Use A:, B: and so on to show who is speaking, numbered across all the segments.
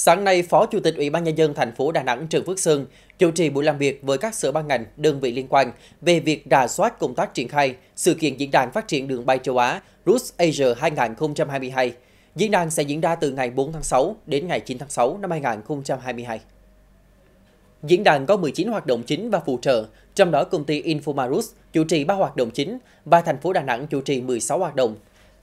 A: Sáng nay, Phó Chủ tịch Ủy ban nhân dân thành phố Đà Nẵng Trần Phước Sơn chủ trì buổi làm việc với các sở ban ngành, đơn vị liên quan về việc đà soát công tác triển khai sự kiện diễn đàn phát triển đường bay châu Á Rus Asia 2022. Diễn đàn sẽ diễn ra từ ngày 4 tháng 6 đến ngày 9 tháng 6 năm 2022. Diễn đàn có 19 hoạt động chính và phụ trợ, trong đó công ty Infomarus chủ trì 3 hoạt động chính và thành phố Đà Nẵng chủ trì 16 hoạt động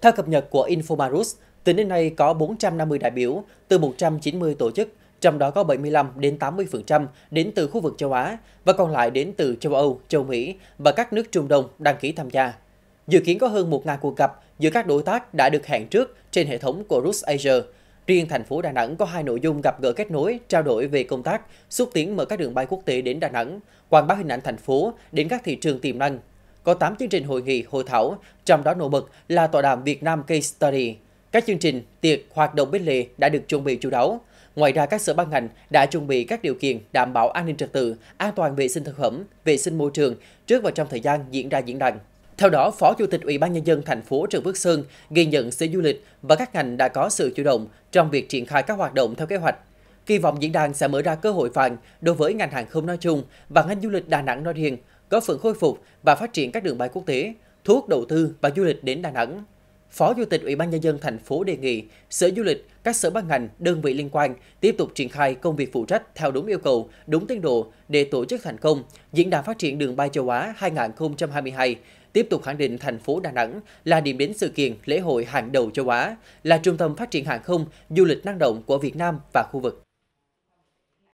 A: theo cập nhật của Infobarus, tính đến nay có 450 đại biểu từ 190 tổ chức, trong đó có 75 đến 80% đến từ khu vực châu Á và còn lại đến từ châu Âu, châu Mỹ và các nước Trung Đông đăng ký tham gia. Dự kiến có hơn 1.000 cuộc gặp giữa các đối tác đã được hẹn trước trên hệ thống của Rus Asia. Riêng thành phố Đà Nẵng có hai nội dung gặp gỡ kết nối, trao đổi về công tác, xúc tiến mở các đường bay quốc tế đến Đà Nẵng, quảng bá hình ảnh thành phố đến các thị trường tiềm năng có 8 chương trình hội nghị, hội thảo, trong đó nổi bật là tọa đàm Việt Nam Case Study. Các chương trình, tiệc, hoạt động bên lề đã được chuẩn bị chú đáo. Ngoài ra, các sở ban ngành đã chuẩn bị các điều kiện đảm bảo an ninh trật tự, an toàn vệ sinh thực phẩm, vệ sinh môi trường trước và trong thời gian diễn ra diễn đàn. Theo đó, Phó Chủ tịch Ủy ban nhân dân thành phố Trần Phước Sơn ghi nhận Sở Du lịch và các ngành đã có sự chủ động trong việc triển khai các hoạt động theo kế hoạch. Kỳ vọng diễn đàn sẽ mở ra cơ hội vàng đối với ngành hàng không nói chung và ngành du lịch Đà Nẵng nói riêng, góp phần khôi phục và phát triển các đường bay quốc tế, thu hút đầu tư và du lịch đến Đà Nẵng. Phó Chủ tịch Ủy ban nhân dân thành phố đề nghị Sở Du lịch, các sở ban ngành, đơn vị liên quan tiếp tục triển khai công việc phụ trách theo đúng yêu cầu, đúng tiến độ để tổ chức thành công diễn đàn phát triển đường bay châu Á 2022, tiếp tục khẳng định thành phố Đà Nẵng là điểm đến sự kiện lễ hội hàng đầu châu Á, là trung tâm phát triển hàng không, du lịch năng động của Việt Nam và khu vực.